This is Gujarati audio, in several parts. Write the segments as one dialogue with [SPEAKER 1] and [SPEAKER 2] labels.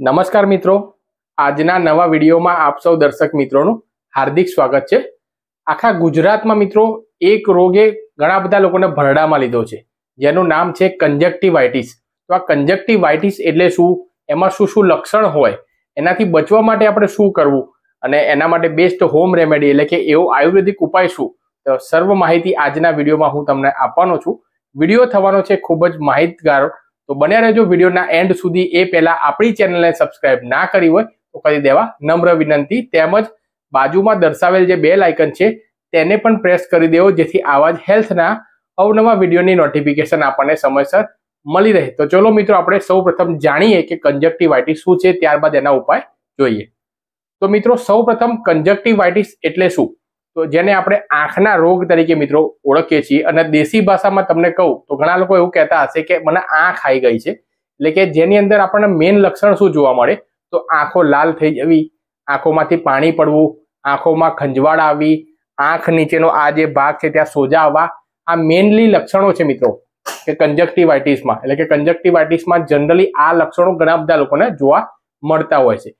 [SPEAKER 1] નમસ્કાર મિત્રો આજના નવા વિડીયોમાં આપ સૌ દર્શક મિત્રોનું હાર્દિક સ્વાગત છે આખા ગુજરાતમાં મિત્રો એક રોગે ઘણા બધા લોકોને ભરડામાં લીધો છે જેનું નામ છે કંજક્ટિવાઇટિસ તો આ કંજક્ટિવાઇટિસ એટલે શું એમાં શું શું લક્ષણ હોય એનાથી બચવા માટે આપણે શું કરવું અને એના માટે બેસ્ટ હોમ રેમેડી એટલે કે એવો આયુર્વેદિક ઉપાય શું તો સર્વ માહિતી આજના વિડીયોમાં હું તમને આપવાનો છું વિડીયો થવાનો છે ખૂબ જ માહિતગાર તો બન્યા રહેજો વિડીયોના એન્ડ સુધી એ પહેલા આપણી ચેનલને સબસ્ક્રાઈબ ના કરી હોય તો કરી દેવા નમ્ર વિનંતી તેમજ બાજુમાં દર્શાવેલ જે બેલ આઇકન છે તેને પણ પ્રેસ કરી દેવો જેથી આવા જ હેલ્થના અવનવા વિડીયોની નોટિફિકેશન આપણને સમયસર મળી રહે તો ચલો મિત્રો આપણે સૌ જાણીએ કે કંજક્ટિવાઇટિસ શું છે ત્યારબાદ એના ઉપાય જોઈએ તો મિત્રો સૌ પ્રથમ કંજક્ટિવાઇટિસ એટલે શું તો જેને આપણે આંખના રોગ તરીકે મિત્રો ઓળખીએ છીએ અને દેશી ભાષામાં તમને કહું તો ઘણા લોકો એવું કહેતા હશે કે મને આંખ આવી ગઈ છે એટલે કે જેની અંદર આપણને મેઇન લક્ષણ શું જોવા મળે તો આંખો લાલ થઈ જવી આંખોમાંથી પાણી પડવું આંખોમાં ખંજવાળ આવી આંખ નીચેનો આ જે ભાગ છે ત્યાં સોજા આવવા આ મેઇનલી લક્ષણો છે મિત્રો કે કંજક્ટિવાઇટિસમાં એટલે કે કંજક્ટિવાઇટિસમાં જનરલી આ લક્ષણો ઘણા બધા લોકોને જોવા મળતા હોય છે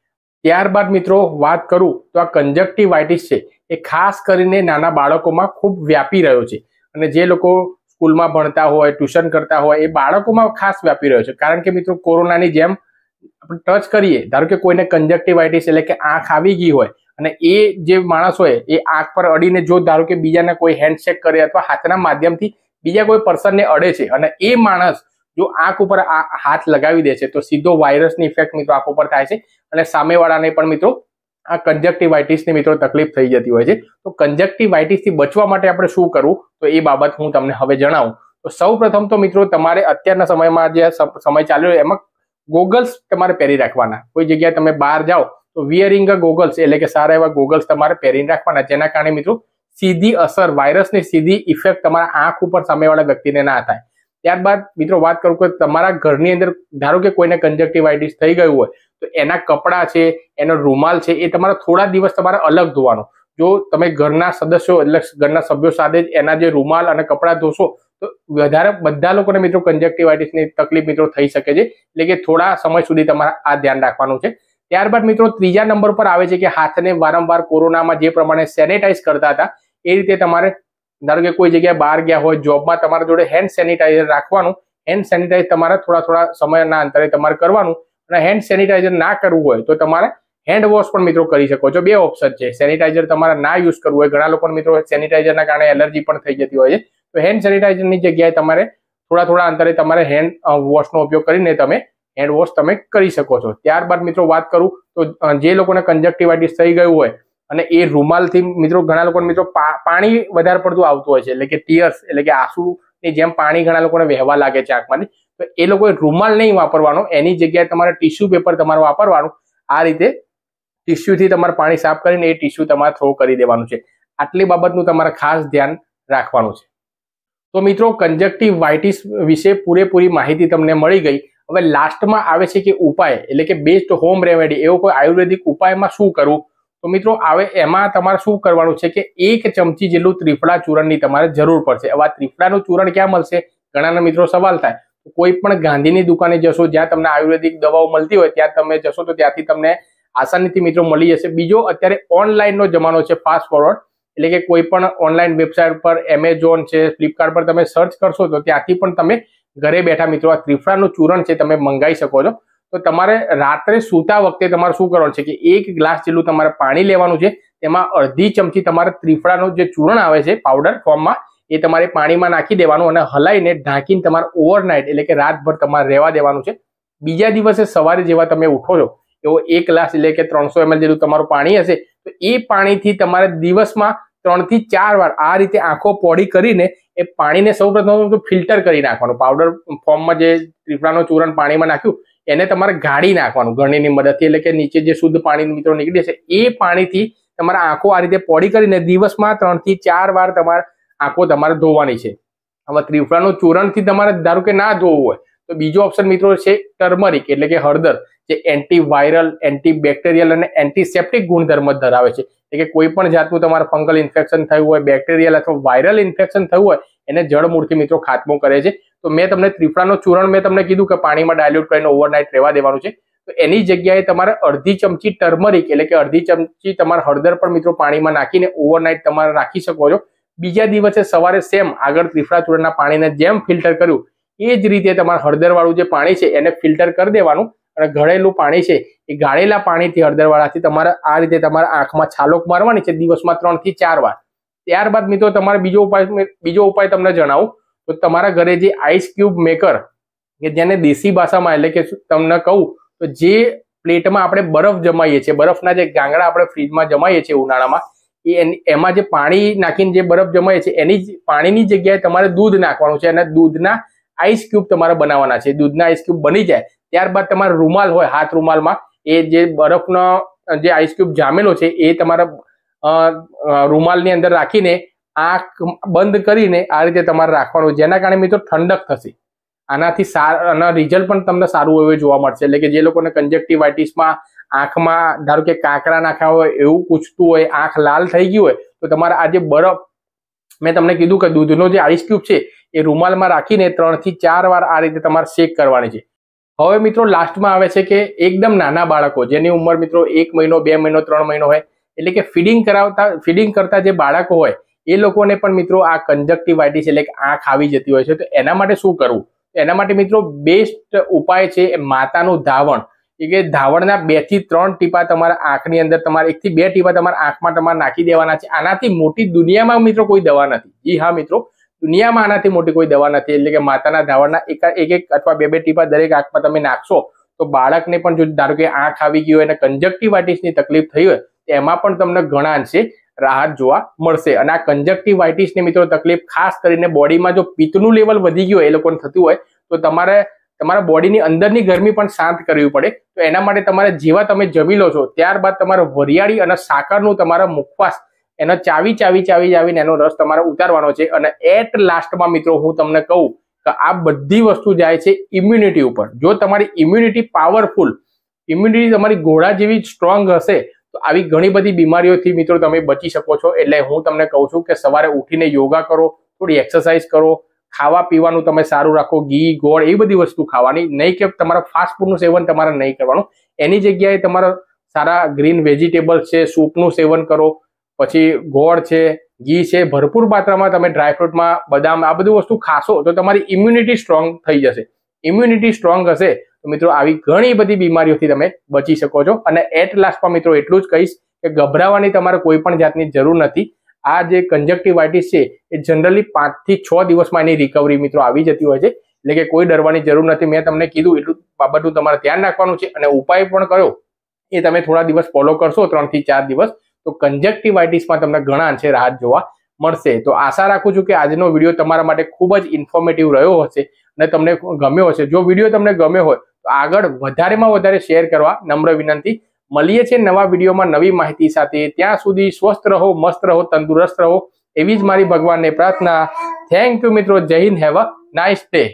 [SPEAKER 1] ત્યારબાદ મિત્રો વાત કરું તો આ કંજક્ટિવાઇટિસ છે એ ખાસ કરીને નાના બાળકોમાં ખૂબ વ્યાપી રહ્યો છે અને જે લોકો સ્કૂલમાં ભણતા હોય ટ્યુશન કરતા હોય એ બાળકોમાં ખાસ વ્યાપી રહ્યો છે કારણ કે મિત્રો કોરોનાની જેમ આપણે ટચ કરીએ ધારો કે કોઈને કન્જક્ટિવાઇટિસ એટલે કે આંખ આવી ગઈ હોય અને એ જે માણસ હોય એ આંખ પર અડીને જો ધારો કે બીજાને કોઈ હેન્ડશેક કરે અથવા હાથના માધ્યમથી બીજા કોઈ પર્સનને અડે છે અને એ માણસ જો આંખ ઉપર હાથ લગાવી દે છે તો સીધો વાયરસની ઇફેક્ટ મિત્રો આંખ ઉપર થાય છે અને સામેવાળાને પણ મિત્રો આ કન્જક્ટિવાઇટિસની મિત્રો તકલીફ થઈ જતી હોય છે તો કન્જક્ટિવાઇટિસથી બચવા માટે આપણે શું કરવું તો એ બાબત હું તમને હવે જણાવું તો સૌપ્રથમ તો મિત્રો તમારે અત્યારના સમયમાં જે સમય ચાલ્યો હોય એમાં ગોગલ્સ તમારે પહેરી રાખવાના કોઈ જગ્યાએ તમે બહાર જાઓ તો વિયરિંગ ગોગલ્સ એટલે કે સારા એવા ગોગલ્સ તમારે પહેરીને રાખવાના જેના કારણે મિત્રો સીધી અસર વાયરસની સીધી ઇફેક્ટ તમારા આંખ ઉપર સામેવાળા વ્યક્તિને ના થાય ત્યારબાદ મિત્રો વાત કરું કે તમારા ઘરની અંદર ધારો કે કોઈને કંજક્ટિવાઇટિસ થઈ ગયું હોય તો એના કપડાં છે એનો રૂમાલ છે એ તમારા થોડા દિવસ તમારે અલગ ધોવાનો જો તમે ઘરના સદસ્યો એટલે ઘરના સભ્યો સાથે જ એના જે રૂમાલ અને કપડાં ધોશો તો વધારે બધા લોકોને મિત્રો કંજક્ટિવાઇટિસની તકલીફ મિત્રો થઈ શકે છે એટલે કે થોડા સમય સુધી તમારે આ ધ્યાન રાખવાનું છે ત્યારબાદ મિત્રો ત્રીજા નંબર પર આવે છે કે હાથને વારંવાર કોરોનામાં જે પ્રમાણે સેનેટાઈઝ કરતા હતા એ રીતે તમારે ધારો કે કોઈ જગ્યાએ બહાર ગયા હોય જોબમાં તમારા જોડે હેન્ડ સેનિટાઈઝર રાખવાનું હેન્ડ સેનિટાઈઝ તમારે થોડા થોડા સમયના અંતરે તમારે કરવાનું અને હેન્ડ સેનિટાઈઝર ના કરવું હોય તો તમારે હેન્ડ વોશ પણ મિત્રો કરી શકો છો બે ઓપ્શન છે સેનિટાઈઝર તમારે ના યુઝ કરવું હોય ઘણા લોકોને મિત્રો સેનિટાઈઝરના કારણે એલર્જી પણ થઈ જતી હોય છે તો હેન્ડ સેનિટાઈઝરની જગ્યાએ તમારે થોડા થોડા અંતરે તમારે હેન્ડ વોશનો ઉપયોગ કરીને તમે હેન્ડ વોશ તમે કરી શકો છો ત્યારબાદ મિત્રો વાત કરું તો જે લોકોને કન્જક્ટિવાઇટિસ થઈ ગયું હોય અને એ રૂમાલથી મિત્રો ઘણા લોકો મિત્રો પાણી વધારે પડતું આવતું હોય છે એટલે કે ટીયર્સ એટલે કે આંસુની જેમ પાણી ઘણા લોકોને વહેવા લાગે છે આંખમાંથી તો એ લોકોએ રૂમાલ નહીં વાપરવાનો એની જગ્યાએ તમારે ટીશ્યુ પેપર તમારે વાપરવાનું આ રીતે ટીશ્યુથી તમારે પાણી સાફ કરીને એ ટીશ્યુ તમારે થ્રો કરી દેવાનું છે આટલી બાબતનું તમારે ખાસ ધ્યાન રાખવાનું છે તો મિત્રો કંજક્ટિવ વાઇટિસ વિશે પૂરેપૂરી માહિતી તમને મળી ગઈ હવે લાસ્ટમાં આવે છે કે ઉપાય એટલે કે બેસ્ટ હોમ રેમેડી એવો કોઈ આયુર્વેદિક ઉપાયમાં શું કરવું તો મિત્રો આવે એમાં તમારે શું કરવાનું છે કે એક ચમચી જેટલું ત્રિફળા ચૂરણની તમારે જરૂર પડશે હવે આ ત્રિફળાનું ચૂર્ણ ક્યાં મળશે ઘણાના મિત્રો સવાલ થાય કોઈ પણ ગાંધીની દુકાને જશો જ્યાં તમને આયુર્વેદિક દવાઓ મળતી હોય ત્યાં તમે જશો તો ત્યાંથી તમને આસાનીથી મિત્રો મળી જશે બીજો અત્યારે ઓનલાઈનનો જમાનો છે ફાસ્ટ ફોરવર્ડ એટલે કે કોઈ પણ ઓનલાઈન વેબસાઇટ પર એમેઝોન છે ફ્લિપકાર્ટ પર તમે સર્ચ કરશો તો ત્યાંથી પણ તમે ઘરે બેઠા મિત્રો આ ત્રિફળાનું ચૂરણ છે તમે મંગાવી શકો છો તો તમારે રાત્રે સૂતા વખતે તમારે શું કરવાનું છે કે એક ગ્લાસ જેટલું તમારે પાણી લેવાનું છે તેમાં અડધી ચમચી તમારે ત્રિફળાનું જે ચૂરણ આવે છે પાવડર ફોર્મમાં એ તમારે પાણીમાં નાખી દેવાનું અને હલાઈને ઢાંકીને તમારે ઓવરનાઇટ એટલે કે રાતભર તમારે રહેવા દેવાનું છે બીજા દિવસે સવારે જેવા તમે ઉઠો છો એવો એક ગ્લાસ એટલે કે ત્રણસો એમએલ જેટલું તમારું પાણી હશે તો એ પાણીથી તમારે દિવસમાં ત્રણથી ચાર વાર આ રીતે આંખો પોડી કરીને એ પાણીને સૌ પ્રથમ ફિલ્ટર કરી નાખવાનું પાવડર ફોર્મમાં જે ત્રિફળાનું ચૂરણ પાણીમાં નાખ્યું એને તમારે ગાળી નાખવાનું ગરણીની મદદથી એટલે કે નીચે જે શુદ્ધ પાણી મિત્રો નીકળે છે એ પાણીથી તમારા આંખો આ રીતે પોડી કરીને દિવસમાં ત્રણથી ચાર વાર તમારે આંખો તમારે ધોવાની છે હવે ત્રિફળાનું ચૂરણથી તમારે ધારો કે ના ધોવું હોય તો બીજો ઓપ્શન મિત્રો છે ટર્મરિક એટલે કે હળદર જે એન્ટીવાયરલ એન્ટીબેક્ટેરિયલ અને એન્ટીસેપ્ટિક ગુણધર્મ ધરાવે છે એટલે કે કોઈ પણ જાતનું તમારે ફંગલ ઇન્ફેક્શન થયું હોય બેક્ટેરિયલ અથવા વાયરલ ઇન્ફેક્શન થયું હોય એને જળમૂળથી મિત્રો ખાતમો કરે છે તો મેં તમને ત્રિફળાનું ચૂરણ મેં તમને કીધું કે પાણીમાં ડાયલ્યુટ કરીને ઓવરનાઇટ રહેવા દેવાનું છે તો એની જગ્યાએ તમારે અડધી ચમચી ટર્મરિક એટલે કે અડધી ચમચી તમારે હળદર પણ મિત્રો પાણીમાં નાખીને ઓવરનાઇટ તમારે રાખી શકો છો બીજા દિવસે સવારે સેમ આગળ ત્રિફળા ચૂર્ણના પાણીને જેમ ફિલ્ટર કર્યું એ જ રીતે તમારે હળદરવાળું જે પાણી છે એને ફિલ્ટર કરી દેવાનું અને ઘડેલું પાણી છે એ ગાળેલા પાણીથી હળદરવાળાથી તમારે આ રીતે તમારા આંખમાં છાલોક મારવાની છે દિવસમાં ત્રણથી ચાર વાર ત્યારબાદ મિત્રો તમારે બીજો ઉપાય બીજો ઉપાય તમને જણાવું તો તમારા ઘરે જે આઈસ ક્યુબ મેકર કે જેને દેશી ભાષામાં એટલે કે તમને કહું તો જે પ્લેટમાં આપણે બરફ જમાઈએ છીએ બરફના જે ગાંગડા આપણે ફ્રીજમાં જમાઈએ છીએ ઉનાળામાં એ એમાં જે પાણી નાખીને જે બરફ જમાય છે એની પાણીની જગ્યાએ તમારે દૂધ નાખવાનું છે અને દૂધના આઈસ ક્યુબ તમારે બનાવવાના છે દૂધના આઈસ ક્યુબ બની જાય ત્યારબાદ તમારો રૂમાલ હોય હાથ રૂમાલમાં એ જે બરફનો જે આઈસ ક્યુબ જામેલો છે એ તમારા રૂમાલની અંદર રાખીને આંખ બંધ કરીને આ રીતે તમારે રાખવાનું જેના કારણે મિત્રો ઠંડક થશે આનાથી આના રિઝલ્ટ પણ તમને સારું એવું જોવા મળશે એટલે કે જે લોકોને કંજેક્ટિવાઇટીસમાં આંખમાં ધારો કે કાંકરા નાખ્યા હોય એવું પૂછતું હોય આંખ લાલ થઈ ગયું હોય તો તમારે આ જે બરફ મેં તમને કીધું કે દૂધનો જે આઈસ ક્યુબ છે એ રૂમાલમાં રાખીને ત્રણથી ચાર વાર આ રીતે તમારે શેક કરવાની છે હવે મિત્રો લાસ્ટમાં આવે છે કે એકદમ નાના બાળકો જેની ઉંમર મિત્રો એક મહિનો બે મહિનો ત્રણ મહિનો હોય એટલે કે ફીડિંગ કરાવતા ફીડિંગ કરતા જે બાળકો હોય એ લોકોને પણ મિત્રો આ કંજક્ટિવાઇટિસ એટલે કે આંખ આવી જતી હોય છે તો એના માટે શું કરવું એના માટે મિત્રો બેસ્ટ ઉપાય છે માતાનું ધાવણ એ કે ધાવણના બે થી ત્રણ ટીપા તમારા આંખની અંદર તમારે એકથી બે ટીપા તમારા આંખમાં તમારે નાખી દેવાના છે આનાથી મોટી દુનિયામાં મિત્રો કોઈ દવા નથી એ હા મિત્રો દુનિયામાં આનાથી મોટી કોઈ દવા નથી એટલે કે માતાના ધાવણના એક એક અથવા બે બે ટીપા દરેક આંખમાં તમે નાખશો તો બાળકને પણ જો ધારો કે આંખ આવી ગઈ હોય અને કંજક્ટિવાઇટિસની તકલીફ થઈ હોય એમાં પણ તમને ઘણા અંશે રાહત જોવા મળશે અને આ કંજક્ટિવાઇટિસની મિત્રો તકલીફ ખાસ કરીને બોડીમાં જો પિત્તનું લેવલ વધી ગયું હોય એ લોકોને થતું હોય તો તમારે તમારા બોડીની અંદરની ગરમી પણ શાંત કરવી પડે તો એના માટે તમારે જેવા તમે જમી લો છો ત્યારબાદ તમારે વરિયાળી અને સાકરનું તમારા મુખવાસ એનો ચાવી ચાવી ચાવી ચાવીને એનો રસ તમારે ઉતારવાનો છે અને એટ લાસ્ટમાં મિત્રો હું તમને કહું કે આ બધી વસ્તુ જાય છે ઇમ્યુનિટી ઉપર જો તમારી ઇમ્યુનિટી પાવરફુલ ઇમ્યુનિટી તમારી ઘોડા જેવી સ્ટ્રોંગ હશે તો આવી ઘણી બધી બીમારીઓથી મિત્રો તમે બચી શકો છો એટલે હું તમને કહું છું કે સવારે ઉઠીને યોગા કરો થોડી એક્સરસાઇઝ કરો ખાવા પીવાનું તમે સારું રાખો ઘી ગોળ એ બધી વસ્તુ ખાવાની નહીં કે તમારા ફાસ્ટફૂડનું સેવન તમારે નહીં કરવાનું એની જગ્યાએ તમારા સારા ગ્રીન વેજીટેબલ્સ છે સૂપનું સેવન કરો પછી ગોળ છે ઘી છે ભરપૂર માત્રામાં તમે ડ્રાયફ્રૂટમાં બદામ આ બધી વસ્તુ ખાશો તો તમારી ઇમ્યુનિટી સ્ટ્રોંગ થઈ જશે ઇમ્યુનિટી સ્ટ્રોંગ હશે તો મિત્રો આવી ઘણી બધી બીમારીઓથી તમે બચી શકો છો અને એટ લાસ્ટમાં મિત્રો એટલું જ કહીશ કે ગભરાવાની તમારે કોઈ પણ જાતની જરૂર નથી આ જે કંજક્ટિવાઇટિસ છે એ જનરલી પાંચથી છ દિવસમાં એની રિકવરી મિત્રો આવી જતી હોય છે એટલે કે કોઈ ડરવાની જરૂર નથી મેં તમને કીધું એટલું બાબતનું તમારે ધ્યાન રાખવાનું છે અને ઉપાય પણ કર્યો એ તમે થોડા દિવસ ફોલો કરશો ત્રણથી ચાર દિવસ તો કંજક્ટિવાઇટિસમાં તમને ઘણા અંશે રાહત જોવા મળશે તો આશા રાખું છું કે આજનો વિડીયો તમારા માટે ખૂબ જ ઇન્ફોર્મેટિવ રહ્યો હશે અને તમને ગમ્યો હશે જો વિડીયો તમને ગમ્યો હોય તો આગળ વધારેમાં વધારે શેર કરવા નમ્ર વિનંતી મળીએ છે નવા વિડીયોમાં નવી માહિતી સાથે ત્યાં સુધી સ્વસ્થ રહો મસ્ત રહો તંદુરસ્ત રહો એવી જ મારી ભગવાનને પ્રાર્થના થેન્ક યુ મિત્રો જય હિન્દ હેવ અ નાઇસ ડે